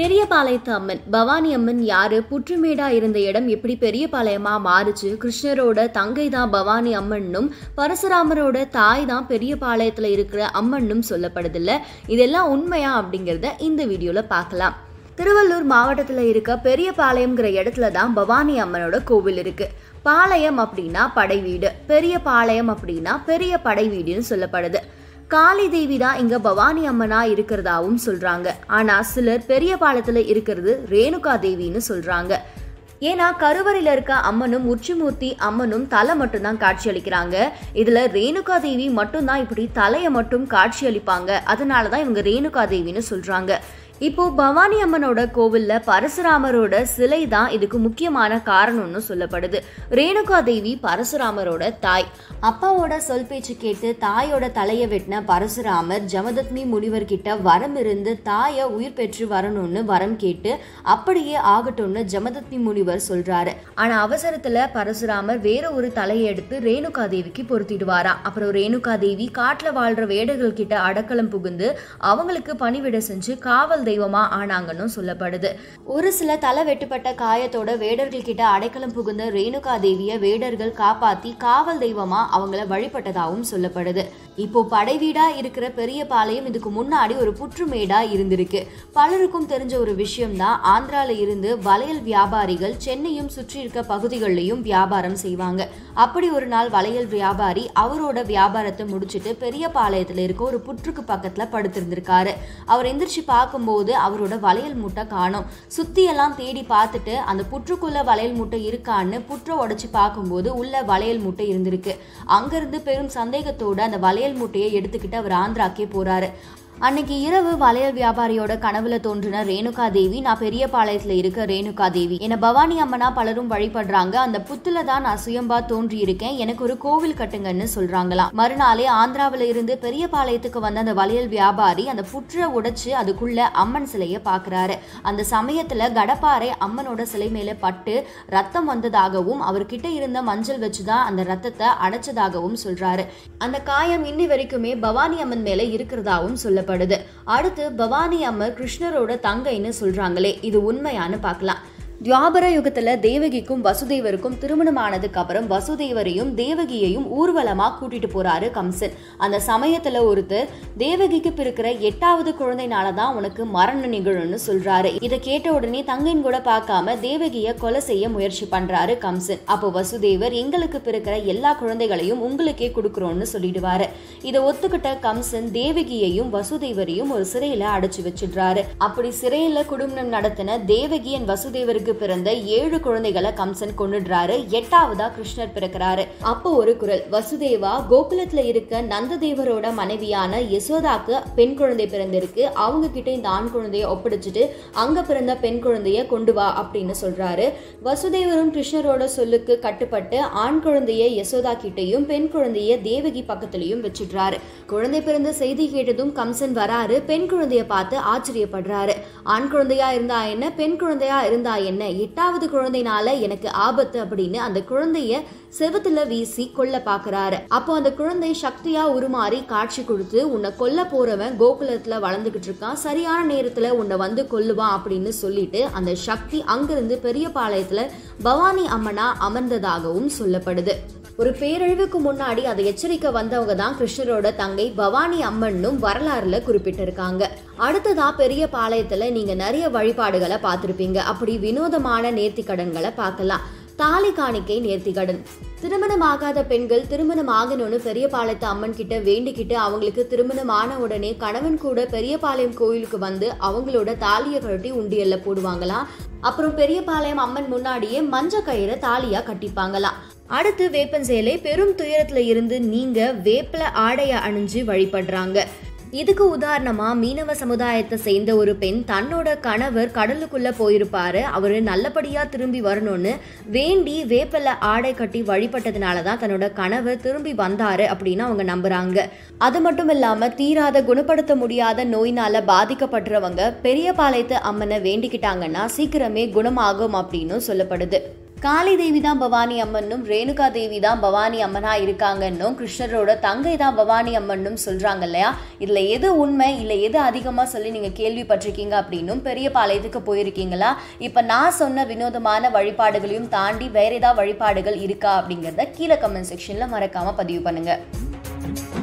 பெரியபாளையத்து அம்மன் பவானி அம்மன் யாரு புற்றுமேடா இருந்த இடம் எப்படி பெரியபாளையமா மாறுச்சு கிருஷ்ணரோட தங்கை தான் பவானி அம்மன்னும் பரசுராமரோட தாய் தான் பெரியபாளையத்துல இருக்கிற அம்மன்னும் சொல்லப்படுதில்ல இதெல்லாம் உண்மையா அப்படிங்கிறத இந்த வீடியோல பார்க்கலாம் திருவள்ளூர் மாவட்டத்தில் இருக்க பெரியபாளையம்ங்கிற இடத்துல தான் பவானி அம்மனோட கோவில் இருக்கு பாளையம் அப்படின்னா படை வீடு பெரிய பாளையம் அப்படின்னா பெரிய படை வீடுன்னு சொல்லப்படுது காளி தேவி தான் இங்க பவானி அம்மனா இருக்கிறதாவும் சொல்றாங்க ஆனா சிலர் பெரிய பாலத்துல இருக்கிறது ரேணுகா தேவின்னு சொல்றாங்க ஏன்னா கருவறையில் இருக்க அம்மனும் உச்சிமூர்த்தி அம்மனும் தலை மட்டும்தான் அளிக்கிறாங்க இதில் ரேணுகா தேவி மட்டும்தான் இப்படி தலையை மட்டும் காட்சி அதனால தான் இவங்க ரேணுகா தேவின்னு சொல்கிறாங்க இப்போ பவானி அம்மனோட கோவில்ல பரசுராமரோட சிலை தான் இதுக்கு முக்கியமான காரணம்னு சொல்லப்படுது ரேணுகா தேவி பரசுராமரோட தாய் அப்பாவோட சொல் பேச்சு கேட்டு தாயோட தலையை வெட்டின பரசுராமர் ஜமதத்மி முனிவர் கிட்ட வரம் இருந்து தாயை உயிர் பெற்று வரணும்னு வரம் கேட்டு அப்படியே ஆகட்டும்னு ஜமதத்மி முனிவர் சொல்றாரு ஆனா அவசரத்துல பரசுராமர் வேற ஒரு தலையை எடுத்து ரேணுகா தேவிக்கு பொருத்திடுவாரா அப்புறம் ரேணுகா தேவி காட்டுல வாழ்ற வேடர்கள் கிட்ட அடக்கலம் புகுந்து அவங்களுக்கு பணிவிட செஞ்சு காவல் தெய்வமா ஆனாங்கன்னு சொல்லப்படுது ஒரு சில தலை வெட்டுப்பட்ட காயத்தோட வேடர்கள் கிட்ட அடைக்கலம் புகுந்த ரேணுகா தேவிய வேடர்கள் காப்பாத்தி காவல் தெய்வமா அவங்கள வழிபட்டதாகவும் சொல்லப்படுது இப்போ படைவீடா இருக்கிற பெரிய பாளையம் இதுக்கு முன்னாடி ஒரு புற்றுமேடா இருந்திருக்கு பலருக்கும் தெரிஞ்ச ஒரு விஷயம் தான் ஆந்திரால இருந்து வளையல் வியாபாரிகள் சென்னையும் சுற்றி இருக்க பகுதிகளிலையும் வியாபாரம் செய்வாங்க அப்படி ஒரு நாள் வளையல் வியாபாரி அவரோட வியாபாரத்தை முடிச்சிட்டு பெரிய பாளையத்துல இருக்க ஒரு புற்றுக்கு பக்கத்துல படுத்திருந்திருக்காரு அவர் எந்திரிச்சு பார்க்கும்போது போது அவரோட வளையல் மூட்டை காணும் சுத்தியெல்லாம் தேடி பார்த்துட்டு அந்த புற்றுக்குள்ள வளையல் மூட்டை இருக்கான்னு புற்றை உடச்சி பார்க்கும்போது உள்ள வளையல் மூட்டை இருந்திருக்கு அங்கிருந்து பெரும் சந்தேகத்தோட அந்த வளையல் மூட்டையை எடுத்துக்கிட்டு அவர் ஆந்திராக்கே போறாரு அன்னைக்கு இரவு வளையல் வியாபாரியோட கனவுல தோன்றின ரேணுகா தேவி நான் பெரிய பாளையத்துல இருக்க ரேணுகா தேவி என்ன பவானி அம்மனா பலரும் வழிபடுறாங்க அந்த புத்துல தான் நான் சுயம்பா தோன்றி இருக்கேன் எனக்கு ஒரு கோவில் கட்டுங்கன்னு சொல்றாங்களாம் மறுநாளே ஆந்திராவில இருந்து பெரிய பாளையத்துக்கு வந்த அந்த வளையல் வியாபாரி அந்த புற்ற உடைச்சு அதுக்குள்ள அம்மன் சிலைய பாக்குறாரு அந்த சமயத்துல கடப்பாறை அம்மனோட சிலை மேல பட்டு ரத்தம் வந்ததாகவும் அவர்கிட்ட இருந்த மஞ்சள் வச்சுதான் அந்த ரத்தத்தை அடைச்சதாகவும் சொல்றாரு அந்த காயம் இன்னி வரைக்குமே பவானி அம்மன் மேல இருக்கிறதாகவும் சொல்லப்படுது சொல்லப்படுது அடுத்து பவானி அம்மர் கிருஷ்ணரோட தங்கைன்னு சொல்றாங்களே இது உண்மையான்னு பார்க்கலாம் துவாபர யுகத்துல தேவகிக்கும் வசுதேவருக்கும் திருமணமானதுக்கு அப்புறம் வசுதேவரையும் தேவகியையும் ஊர்வலமா கூட்டிட்டு போறாரு கம்சன் அந்த சமயத்துல ஒருத்தர் தேவகிக்கு பிறக்கிற எட்டாவது குழந்தைனால தான் உனக்கு மரணம் நிகழும்னு சொல்றாரு இதை கேட்ட உடனே தங்கையின் கூட பார்க்காம தேவகிய கொலை செய்ய முயற்சி பண்றாரு கம்சன் அப்போ வசுதேவர் எங்களுக்கு பிறக்கிற எல்லா குழந்தைகளையும் உங்களுக்கே கொடுக்குறோம்னு சொல்லிடுவாரு இதை ஒத்துக்கிட்ட கம்சன் தேவகியையும் வசுதேவரையும் ஒரு சிறையில அடைச்சு வச்சிடுறாரு அப்படி சிறையில குடும்பம் நடத்தின தேவகியன் வசுதேவருக்கு தம்பதிக்கு பிறந்த ஏழு குழந்தைகளை கம்சன் கொண்டுடுறாரு எட்டாவதா கிருஷ்ணர் பிறக்கிறாரு அப்போ ஒரு குரல் வசுதேவா கோகுலத்துல இருக்க நந்ததேவரோட மனைவியான யசோதாக்கு பெண் குழந்தை பிறந்திருக்கு அவங்க கிட்ட இந்த ஆண் குழந்தைய ஒப்படைச்சிட்டு அங்க பிறந்த பெண் குழந்தைய கொண்டு வா அப்படின்னு சொல்றாரு வசுதேவரும் கிருஷ்ணரோட சொல்லுக்கு கட்டுப்பட்டு ஆண் குழந்தைய யசோதா கிட்டையும் பெண் குழந்தைய தேவகி பக்கத்துலயும் வச்சிடுறாரு குழந்தை பிறந்த செய்தி கேட்டதும் கம்சன் வராரு பெண் குழந்தைய பார்த்து ஆச்சரியப்படுறாரு ஆண் குழந்தையா இருந்தா என்ன பெண் குழந்தையா இருந்தா என்ன என்ன எட்டாவது குழந்தைனால எனக்கு ஆபத்து அப்படின்னு அந்த குழந்தைய செவத்துல வீசி கொல்ல பாக்குறாரு அப்போ அந்த குழந்தை சக்தியா உருமாறி காட்சி கொடுத்து உன்னை கொல்ல போறவன் கோகுலத்துல வளர்ந்துகிட்டு இருக்கான் சரியான நேரத்துல உன்னை வந்து கொல்லுவான் அப்படின்னு சொல்லிட்டு அந்த சக்தி அங்கிருந்து பெரிய பாளையத்துல பவானி அம்மனா அமர்ந்ததாகவும் சொல்லப்படுது ஒரு பேரழிவுக்கு முன்னாடி அதை எச்சரிக்க வந்தவங்க தான் கிருஷ்ணரோட தங்கை பவானி அம்மன்னும் வரலாறுல குறிப்பிட்டிருக்காங்க அடுத்ததா பெரிய பாளையத்துல நீங்க நிறைய வழிபாடுகளை பார்த்திருப்பீங்க அப்படி வினோதமான நேர்த்தி கடன்களை பார்க்கலாம் தாலி காணிக்கை நேர்த்திகடன் ஆகாத பெண்கள் திருமணம் ஆகணும்னு பெரியபாளையத்து அம்மன் கிட்ட வேண்டிக்கிட்டு அவங்களுக்கு திருமணம் ஆன உடனே கணவன் கூட பெரியபாளையம் கோயிலுக்கு வந்து அவங்களோட தாலியை கழட்டி உண்டியல்ல போடுவாங்களாம் அப்புறம் பெரியபாளையம் அம்மன் முன்னாடியே மஞ்ச கயிறை தாலியா கட்டிப்பாங்களாம் அடுத்து வேப்பஞ்சேலை பெரும் துயரத்துல இருந்து நீங்க வேப்பில ஆடைய அணிஞ்சு வழிபடுறாங்க இதுக்கு உதாரணமா மீனவ சமுதாயத்தை சேர்ந்த ஒரு பெண் தன்னோட கணவர் கடலுக்குள்ள போயிருப்பாரு அவரு நல்லபடியா திரும்பி வரணும்னு வேண்டி வேப்பல ஆடை கட்டி வழிபட்டதுனாலதான் தான் தன்னோட கணவர் திரும்பி வந்தாரு அப்படின்னு அவங்க நம்புறாங்க அது மட்டும் இல்லாம தீராத குணப்படுத்த முடியாத நோயினால பாதிக்கப்படுறவங்க பெரிய பாளையத்து அம்மனை வேண்டிக்கிட்டாங்கன்னா சீக்கிரமே குணமாகும் அப்படின்னு சொல்லப்படுது காளி தேவி தான் பவானி அம்மன்னும் ரேணுகா தேவி தான் பவானி அம்மனா இருக்காங்கன்னும் கிருஷ்ணரோட தங்கை தான் பவானி அம்மன்னும் சொல்கிறாங்க இல்லையா இதில் எது உண்மை இல்லை எது அதிகமாக சொல்லி நீங்கள் கேள்விப்பட்டிருக்கீங்க அப்படின்னும் பெரிய பாளையத்துக்கு போயிருக்கீங்களா இப்போ நான் சொன்ன வினோதமான வழிபாடுகளையும் தாண்டி வேறு ஏதாவது வழிபாடுகள் இருக்கா அப்படிங்கிறத கீழே கமெண்ட் செக்ஷனில் மறக்காமல் பதிவு பண்ணுங்கள்